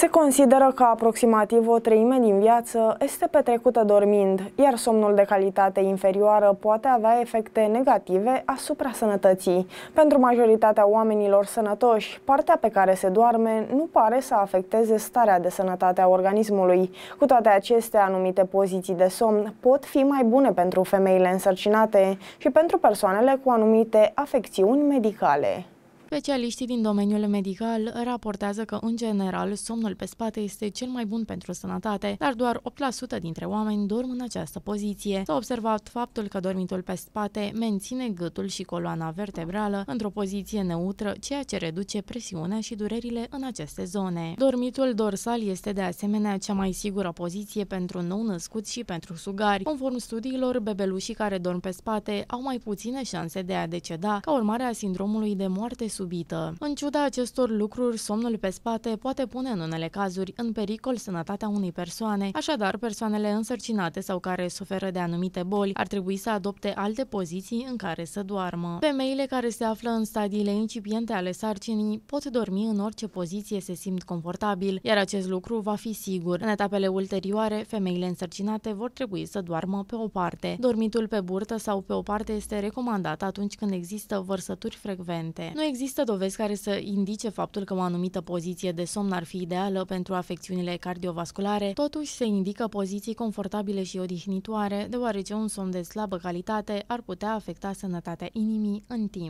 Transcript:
Se consideră că aproximativ o treime din viață este petrecută dormind, iar somnul de calitate inferioară poate avea efecte negative asupra sănătății. Pentru majoritatea oamenilor sănătoși, partea pe care se doarme nu pare să afecteze starea de sănătate a organismului. Cu toate acestea, anumite poziții de somn pot fi mai bune pentru femeile însărcinate și pentru persoanele cu anumite afecțiuni medicale. Specialiștii din domeniul medical raportează că, în general, somnul pe spate este cel mai bun pentru sănătate, dar doar 8% dintre oameni dorm în această poziție. S-a observat faptul că dormitul pe spate menține gâtul și coloana vertebrală într-o poziție neutră, ceea ce reduce presiunea și durerile în aceste zone. Dormitul dorsal este de asemenea cea mai sigură poziție pentru nou născut și pentru sugari. Conform studiilor, bebelușii care dorm pe spate au mai puține șanse de a deceda ca urmare a sindromului de moarte subită. În ciuda acestor lucruri, somnul pe spate poate pune în unele cazuri în pericol sănătatea unei persoane, așadar persoanele însărcinate sau care suferă de anumite boli ar trebui să adopte alte poziții în care să doarmă. Femeile care se află în stadiile incipiente ale sarcinii pot dormi în orice poziție se simt confortabil, iar acest lucru va fi sigur. În etapele ulterioare, femeile însărcinate vor trebui să doarmă pe o parte. Dormitul pe burtă sau pe o parte este recomandat atunci când există vărsături frecvente. Nu există Există dovezi care să indice faptul că o anumită poziție de somn ar fi ideală pentru afecțiunile cardiovasculare, totuși se indică poziții confortabile și odihnitoare, deoarece un somn de slabă calitate ar putea afecta sănătatea inimii în timp.